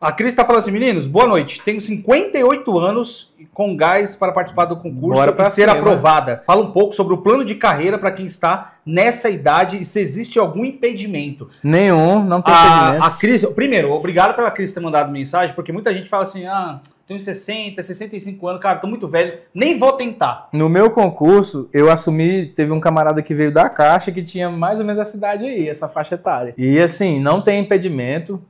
A Cris está falando assim, meninos, boa noite. Tenho 58 anos com gás para participar do concurso e ser cima. aprovada. Fala um pouco sobre o plano de carreira para quem está nessa idade e se existe algum impedimento. Nenhum, não tem a, impedimento. A Cris, primeiro, obrigado pela Cris ter mandado mensagem, porque muita gente fala assim, ah, tenho 60, 65 anos, cara, tô muito velho, nem vou tentar. No meu concurso, eu assumi, teve um camarada que veio da Caixa que tinha mais ou menos essa idade aí, essa faixa etária. E assim, não tem impedimento,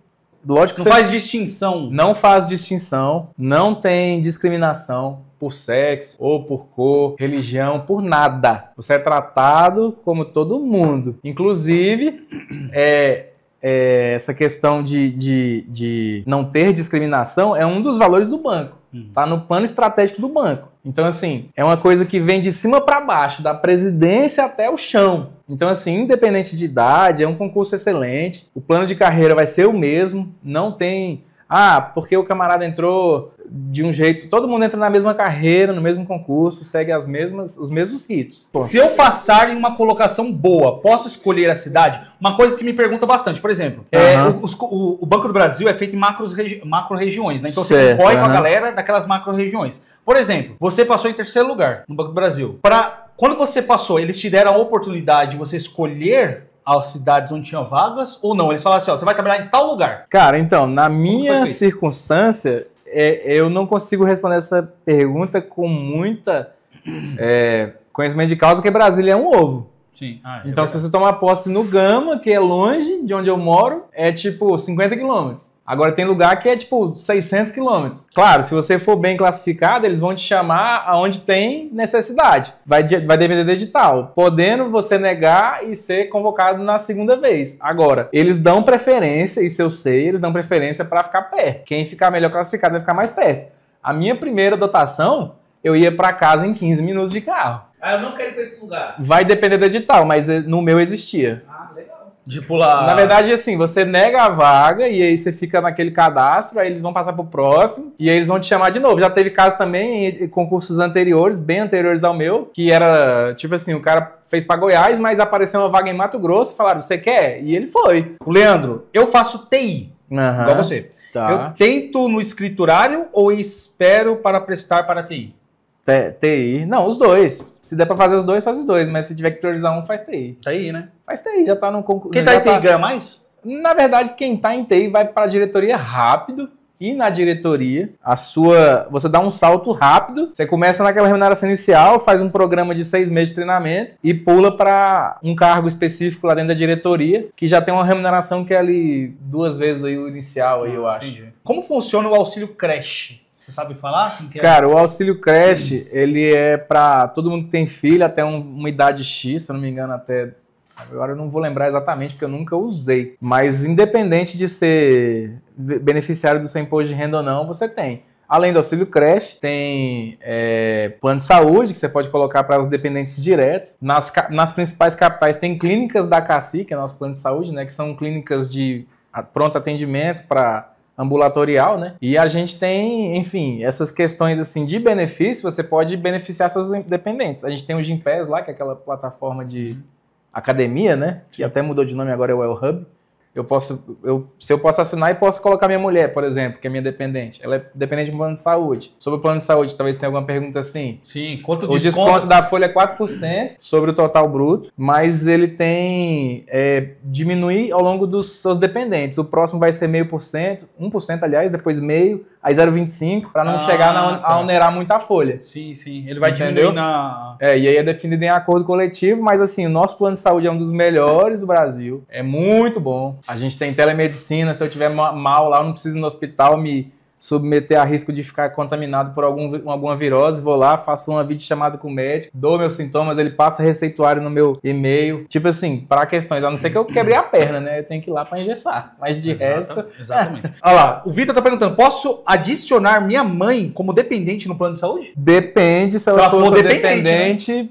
Lógico que não faz distinção. Não faz distinção, não tem discriminação por sexo ou por cor, religião, por nada. Você é tratado como todo mundo. Inclusive, é, é, essa questão de, de, de não ter discriminação é um dos valores do banco. Está uhum. no plano estratégico do banco. Então, assim, é uma coisa que vem de cima para baixo, da presidência até o chão. Então, assim, independente de idade, é um concurso excelente. O plano de carreira vai ser o mesmo, não tem ah, porque o camarada entrou de um jeito. Todo mundo entra na mesma carreira, no mesmo concurso, segue as mesmas, os mesmos ritos. Pô. Se eu passar em uma colocação boa, posso escolher a cidade? Uma coisa que me pergunta bastante, por exemplo, uhum. é, o, o, o, Banco do Brasil é feito em macros, regi, macro regiões, né? Então certo, você concorre uhum. com a galera daquelas macro regiões. Por exemplo, você passou em terceiro lugar no Banco do Brasil. Para quando você passou, eles te deram a oportunidade de você escolher às cidades onde tinha vagas ou não? Eles falavam assim, ó, você vai trabalhar em tal lugar. Cara, então, na minha circunstância, é, eu não consigo responder essa pergunta com muita é, conhecimento de causa, porque Brasília é um ovo. Sim. Ah, é então, se você tomar posse no Gama, que é longe de onde eu moro, é tipo 50 quilômetros. Agora tem lugar que é tipo 600 quilômetros. Claro, se você for bem classificado, eles vão te chamar aonde tem necessidade. Vai, de, vai depender de edital. Podendo você negar e ser convocado na segunda vez. Agora, eles dão preferência, isso eu sei, eles dão preferência para ficar perto. Quem ficar melhor classificado vai ficar mais perto. A minha primeira dotação, eu ia para casa em 15 minutos de carro. Ah, eu não quero ir pra esse lugar. Vai depender do edital, mas eh, no meu existia. Ah, legal. De pular. Na verdade, assim, você nega a vaga e aí você fica naquele cadastro, aí eles vão passar pro próximo e aí eles vão te chamar de novo. Já teve caso também em concursos anteriores, bem anteriores ao meu, que era tipo assim, o cara fez para Goiás, mas apareceu uma vaga em Mato Grosso, falaram: "Você quer?" E ele foi. Leandro, eu faço TI. Uhum. Igual você. Tá. Eu tento no escriturário ou espero para prestar para TI? TI. Não, os dois. Se der pra fazer os dois, faz os dois. Mas se tiver que priorizar um, faz TI. TI, tá né? Faz TI, já tá no concurso. Quem tá em TI tá... ganha mais? Na verdade, quem tá em TI vai pra diretoria rápido. E na diretoria, a sua. Você dá um salto rápido. Você começa naquela remuneração inicial, faz um programa de seis meses de treinamento e pula para um cargo específico lá dentro da diretoria, que já tem uma remuneração que é ali duas vezes aí o inicial, aí, eu ah, acho. Entendi. Como funciona o auxílio creche? Você sabe falar? É? Cara, o auxílio creche, ele é para todo mundo que tem filho até um, uma idade X, se eu não me engano, até Agora eu não vou lembrar exatamente porque eu nunca usei. Mas independente de ser beneficiário do seu imposto de renda ou não, você tem. Além do auxílio creche, tem é, plano de saúde que você pode colocar para os dependentes diretos. Nas, nas principais capitais tem clínicas da CACI, que é nosso plano de saúde, né? Que são clínicas de pronto atendimento para ambulatorial, né? E a gente tem, enfim, essas questões assim de benefício, você pode beneficiar seus dependentes. A gente tem o Gimpass lá, que é aquela plataforma de uhum. academia, né? Que até mudou de nome agora é o El Hub eu posso, eu, se eu posso assinar e posso colocar minha mulher, por exemplo, que é minha dependente. Ela é dependente do plano de saúde. Sobre o plano de saúde, talvez tenha alguma pergunta assim. Sim, quanto o desconto? O desconto da folha é 4% sobre o total bruto, mas ele tem é, diminuir ao longo dos seus dependentes. O próximo vai ser meio por cento, 1%, aliás, depois meio, aí 0,25 para não ah, chegar na, tá. a onerar muito a folha. Sim, sim. Ele vai Entendeu? diminuir na É, e aí é definido em acordo coletivo, mas assim, o nosso plano de saúde é um dos melhores do Brasil. É muito bom. A gente tem telemedicina, se eu tiver mal lá, eu não preciso ir no hospital me submeter a risco de ficar contaminado por algum, alguma virose, vou lá, faço uma videochamada com o médico, dou meus sintomas, ele passa receituário no meu e-mail. Tipo assim, para questões, a não ser que eu quebrei a perna, né? Eu tenho que ir lá para engessar. Mas de Exato, resto. Exatamente. Olha lá, o Vitor tá perguntando: posso adicionar minha mãe como dependente no plano de saúde? Depende, se ela, se ela for, for dependente, dependente né?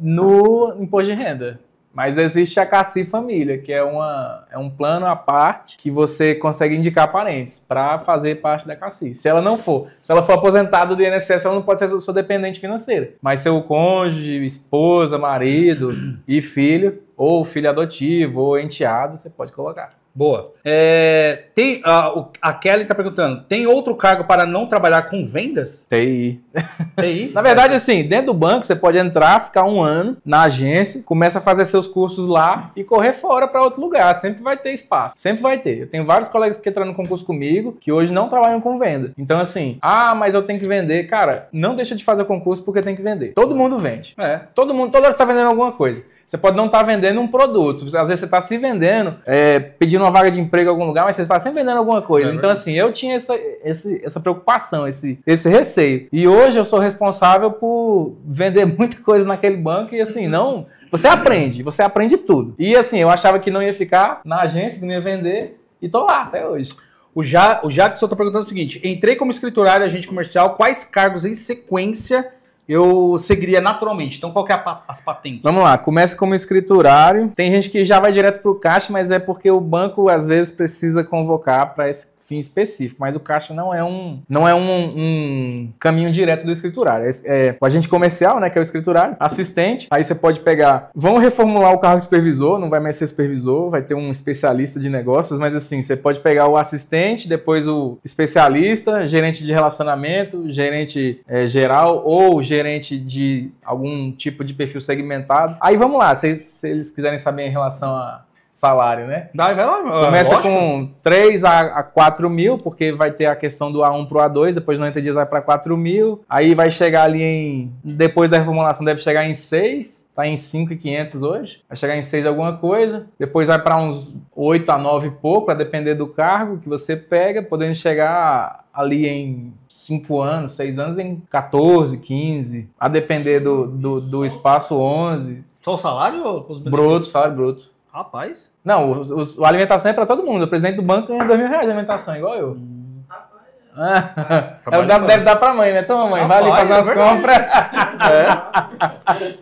no imposto de renda. Mas existe a Caci Família, que é, uma, é um plano à parte que você consegue indicar parentes para fazer parte da Caci. Se ela não for, se ela for aposentada do INSS, ela não pode ser sua dependente financeira. Mas seu cônjuge, esposa, marido e filho, ou filho adotivo, ou enteado, você pode colocar. Boa. É, tem, a, a Kelly está perguntando: tem outro cargo para não trabalhar com vendas? TI. TI? Na verdade, assim, dentro do banco você pode entrar, ficar um ano na agência, começa a fazer seus cursos lá e correr fora para outro lugar. Sempre vai ter espaço. Sempre vai ter. Eu tenho vários colegas que entraram no concurso comigo que hoje não trabalham com venda. Então, assim, ah, mas eu tenho que vender. Cara, não deixa de fazer concurso porque tem que vender. Todo mundo vende. É. Todo mundo, toda hora está vendendo alguma coisa. Você pode não estar tá vendendo um produto. Às vezes você está se vendendo, é, pedindo uma vaga de emprego em algum lugar, mas você está sempre vendendo alguma coisa. É então, assim, eu tinha essa, esse, essa preocupação, esse, esse receio. E hoje eu sou responsável por vender muita coisa naquele banco e, assim, não. Você aprende, você aprende tudo. E, assim, eu achava que não ia ficar na agência, que não ia vender, e tô lá até hoje. O, ja, o Jackson está perguntando o seguinte: entrei como escriturário agente comercial, quais cargos em sequência eu seguiria naturalmente. Então, qual que é a, as patentes? Vamos lá, começa como escriturário. Tem gente que já vai direto para o caixa, mas é porque o banco às vezes precisa convocar para esse fim específico, mas o caixa não é um, não é um, um caminho direto do escriturário. É, é, o agente comercial, né, que é o escriturário, assistente, aí você pode pegar, Vamos reformular o cargo de supervisor, não vai mais ser supervisor, vai ter um especialista de negócios, mas assim, você pode pegar o assistente, depois o especialista, gerente de relacionamento, gerente é, geral ou gerente de algum tipo de perfil segmentado. Aí vamos lá, se, se eles quiserem saber em relação a salário, né? Daí vai lá, Começa lógico. com 3 a, a 4 mil, porque vai ter a questão do A1 para o A2, depois 90 dias vai para 4 mil, aí vai chegar ali em... Depois da reformulação deve chegar em 6, tá em 5,500 hoje, vai chegar em 6 alguma coisa, depois vai para uns 8 a 9 e pouco, a depender do cargo que você pega, podendo chegar ali em 5 anos, 6 anos, em 14, 15, a depender do, do, do espaço 11. Só o salário ou os benefícios? Bruto, salário bruto. Rapaz? Não, o a alimentação é para todo mundo. O presidente do banco ganha 2 mil reais de alimentação, igual eu. Rapaz. é, é, deve, deve dar para mãe, né? Toma, mãe, vale vai ali fazer é umas é compras.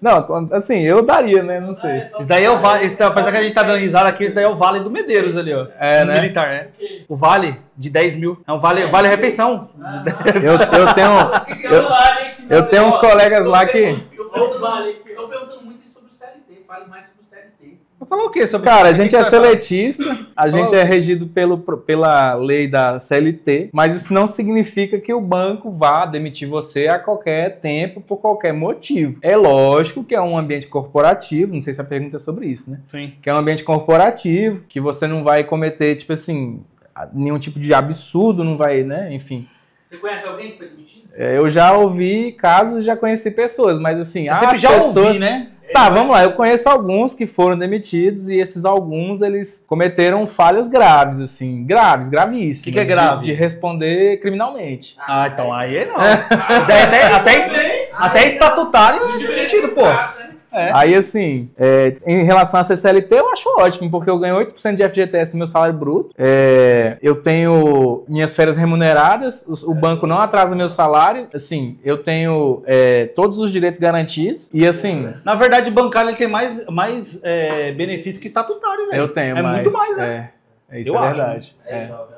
Não, assim, eu daria, né? Não sei. Isso daí é o vale. Isso, apesar que a gente tá analisando aqui, isso daí é o vale do Medeiros ali, ó. É, né? Militar, né? O vale de 10 mil. É um vale, vale refeição. Eu, eu tenho. Eu, eu tenho uns colegas lá que. Estão perguntando muito sobre o CLT, fale mais sobre o falou o quê sobre Cara, a é gente é seletista, a gente é regido pelo, pela lei da CLT, mas isso não significa que o banco vá demitir você a qualquer tempo, por qualquer motivo. É lógico que é um ambiente corporativo, não sei se a pergunta é sobre isso, né? Sim. Que é um ambiente corporativo, que você não vai cometer, tipo assim, nenhum tipo de absurdo, não vai, né? Enfim. Você conhece alguém que foi demitido? É, eu já ouvi casos, já conheci pessoas, mas assim, eu as já pessoas, ouvi, né? Tá, vamos lá. Eu conheço alguns que foram demitidos e esses alguns eles cometeram falhas graves, assim, graves, gravíssimas. O que, que, é grave? De, de, responder criminalmente. Ah, ah então aí não. É. até, até, até, estatutário é demitido, pô. É. Aí, assim, é, em relação à CCLT, eu acho ótimo, porque eu ganho 8% de FGTS do meu salário bruto, é, eu tenho minhas férias remuneradas, o, o, banco não atrasa meu salário, assim, eu tenho é, todos os direitos garantidos, e assim... Na verdade, bancário ele tem mais, mais é, benefício que estatutário, velho. Eu tenho, É mas, muito mais, né? É, isso eu é acho. verdade. É.